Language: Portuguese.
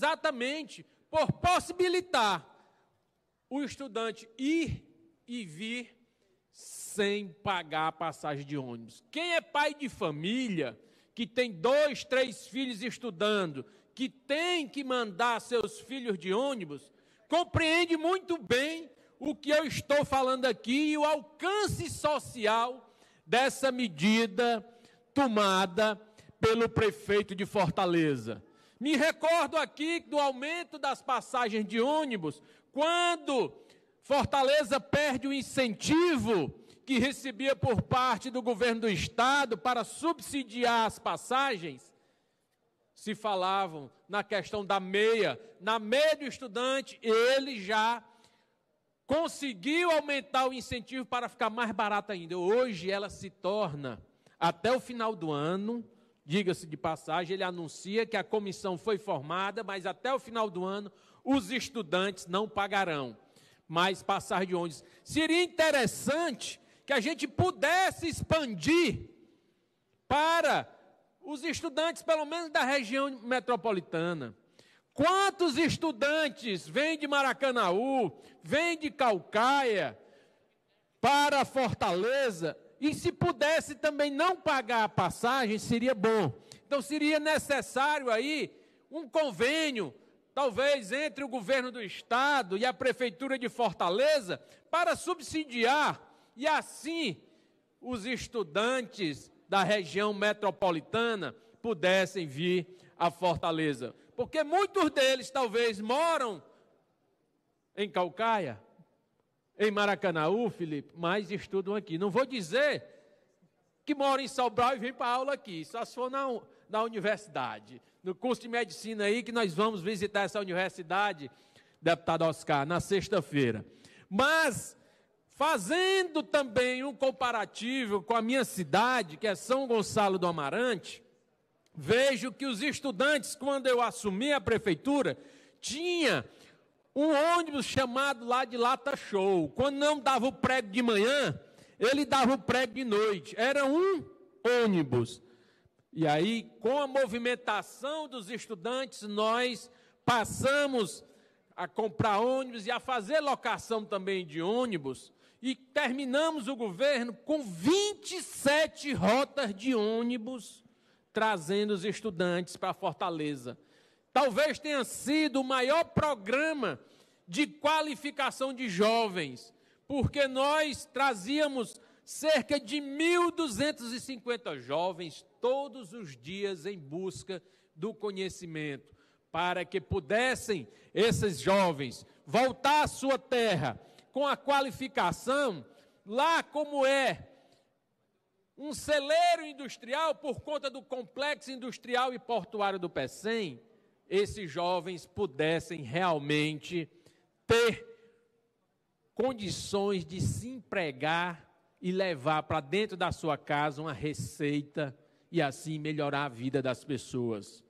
Exatamente por possibilitar o estudante ir e vir sem pagar a passagem de ônibus. Quem é pai de família, que tem dois, três filhos estudando, que tem que mandar seus filhos de ônibus, compreende muito bem o que eu estou falando aqui e o alcance social dessa medida tomada pelo prefeito de Fortaleza. Me recordo aqui do aumento das passagens de ônibus, quando Fortaleza perde o incentivo que recebia por parte do governo do estado para subsidiar as passagens. Se falavam na questão da meia, na meia do estudante, ele já conseguiu aumentar o incentivo para ficar mais barato ainda. Hoje ela se torna, até o final do ano, Diga-se de passagem, ele anuncia que a comissão foi formada, mas até o final do ano os estudantes não pagarão mais passar de ônibus. Seria interessante que a gente pudesse expandir para os estudantes, pelo menos da região metropolitana. Quantos estudantes vêm de Maracanaú, vêm de Calcaia para Fortaleza e se pudesse também não pagar a passagem, seria bom. Então seria necessário aí um convênio, talvez entre o governo do estado e a prefeitura de Fortaleza, para subsidiar e assim os estudantes da região metropolitana pudessem vir a Fortaleza. Porque muitos deles talvez moram em Calcaia, em Maracanaú, uh, Felipe, mas estudam aqui. Não vou dizer que moram em Sobral e vêm para aula aqui, só se for na, na universidade. No curso de medicina aí, que nós vamos visitar essa universidade, deputado Oscar, na sexta-feira. Mas, fazendo também um comparativo com a minha cidade, que é São Gonçalo do Amarante, vejo que os estudantes, quando eu assumi a prefeitura, tinha um ônibus chamado lá de Lata Show. Quando não dava o prego de manhã, ele dava o prego de noite. Era um ônibus. E aí, com a movimentação dos estudantes, nós passamos a comprar ônibus e a fazer locação também de ônibus. E terminamos o governo com 27 rotas de ônibus trazendo os estudantes para Fortaleza. Talvez tenha sido o maior programa de qualificação de jovens, porque nós trazíamos cerca de 1.250 jovens todos os dias em busca do conhecimento, para que pudessem esses jovens voltar à sua terra com a qualificação, lá como é um celeiro industrial por conta do complexo industrial e portuário do Pecém, esses jovens pudessem realmente ter condições de se empregar e levar para dentro da sua casa uma receita e assim melhorar a vida das pessoas.